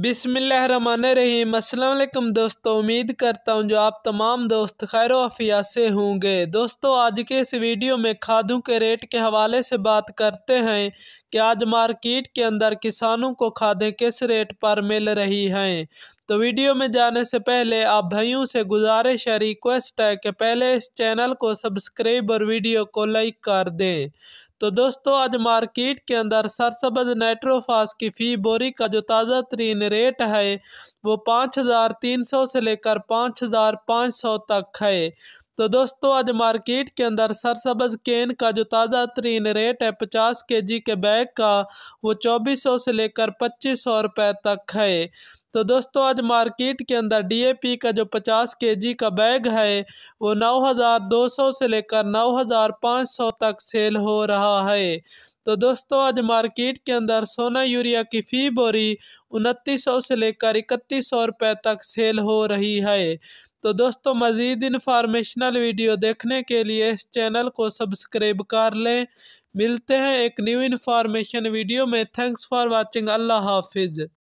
बिसमीम अल्लाम दोस्तों उम्मीद करता हूँ जो आप तमाम दोस्त खैर अफिया से होंगे दोस्तों आज के इस वीडियो में खादों के रेट के हवाले से बात करते हैं कि आज मार्केट के अंदर किसानों को खादें किस रेट पर मिल रही हैं तो वीडियो में जाने से पहले आप भाइयों से गुजारिश है रिक्वेस्ट है कि पहले इस चैनल को सब्सक्राइब और वीडियो को लाइक कर दें तो दोस्तों आज मार्केट के अंदर सरसब्ज नाइट्रोफास की फ़ी बोरी का जो ताज़ा तरीन रेट है वो पाँच हज़ार तीन सौ से लेकर पाँच हज़ार पाँच सौ तक है तो दोस्तों आज मार्केट के अंदर सरसब्ज केन का जो ताज़ा तरीन रेट है पचास के जी के बैग का वो चौबीस सौ से लेकर पच्चीस सौ रुपये तक है तो दोस्तों आज मार्केट के अंदर डी का जो 50 के का बैग है वो 9,200 से लेकर 9,500 तक सेल हो रहा है तो दोस्तों आज मार्केट के अंदर सोना यूरिया की फ़ी बोरी उनतीस से लेकर इकतीस सौ रुपये तक सेल हो रही है तो दोस्तों मज़ीद इन्फॉर्मेशनल वीडियो देखने के लिए इस चैनल को सब्सक्राइब कर लें मिलते हैं एक न्यू इन्फॉर्मेशन वीडियो में थैंक्स फॉर वाचिंग अल्लाह हाफिज़